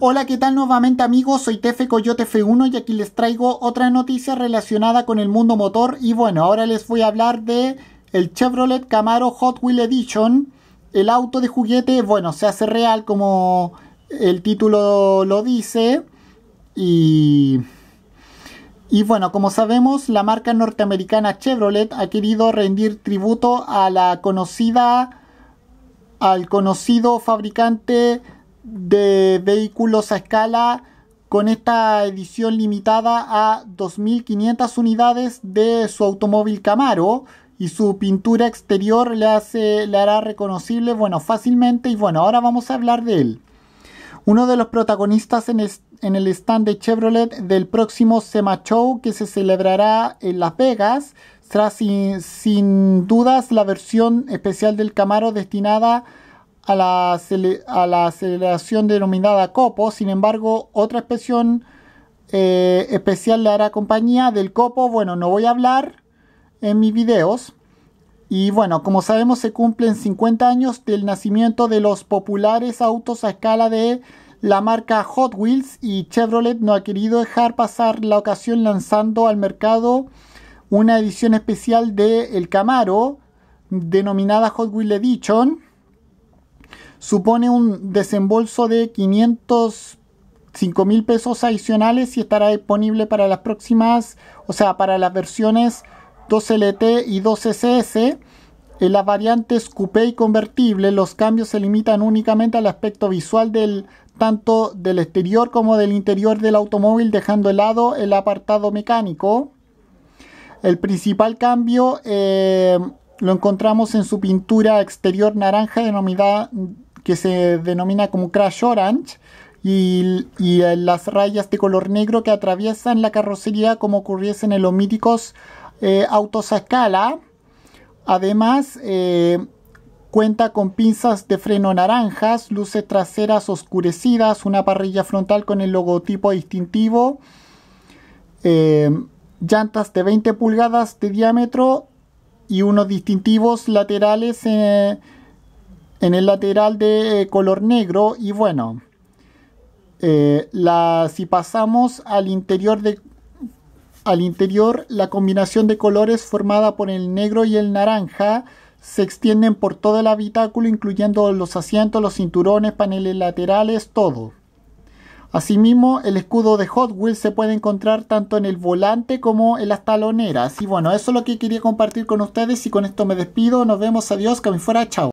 Hola, ¿qué tal nuevamente amigos? Soy Tefe Coyote F1 y aquí les traigo otra noticia relacionada con el mundo motor y bueno, ahora les voy a hablar de el Chevrolet Camaro Hot Wheel Edition, el auto de juguete, bueno, se hace real como el título lo dice y y bueno, como sabemos, la marca norteamericana Chevrolet ha querido rendir tributo a la conocida al conocido fabricante de vehículos a escala con esta edición limitada a 2.500 unidades de su automóvil Camaro y su pintura exterior le, hace, le hará reconocible, bueno, fácilmente y bueno, ahora vamos a hablar de él. Uno de los protagonistas en, el stand de Chevrolet del próximo SEMA Show que se celebrará en Las Vegas será sin, sin dudas la versión especial del Camaro destinada a a la, aceleración denominada copo, sin embargo, otra expresión eh, especial le hará compañía del copo. Bueno, no voy a hablar en mis videos. Y bueno, como sabemos, se cumplen 50 años del nacimiento de los populares autos a escala de la marca Hot Wheels y Chevrolet no ha querido dejar pasar la ocasión lanzando al mercado una edición especial de El Camaro denominada Hot Wheels Edition supone un desembolso de 505 mil pesos adicionales y estará disponible para las próximas, o sea, para las versiones 2LT y 2SS. En las variantes coupé y convertible, los cambios se limitan únicamente al aspecto visual del tanto del exterior como del interior del automóvil, dejando de lado el apartado mecánico. El principal cambio eh, lo encontramos en su pintura exterior naranja denominada, que se denomina como Crash Orange y, eh, las rayas de color negro que atraviesan la carrocería como ocurriesen en los míticos eh, autos a escala. Además, eh, cuenta con pinzas de freno naranjas, luces traseras oscurecidas, una parrilla frontal con el logotipo distintivo, llantas de 20 pulgadas de diámetro y unos distintivos laterales eh, en el lateral de eh, color negro y bueno eh, si pasamos al interior de al interior la combinación de colores formada por el negro y el naranja se extienden por todo el habitáculo incluyendo los asientos, los cinturones, paneles laterales, todo. Asimismo, el escudo de Hot Wheels se puede encontrar tanto en el volante como en las taloneras. Y bueno, eso es lo que quería compartir con ustedes y con esto me despido. Nos vemos, adiós, que me fuera, chao.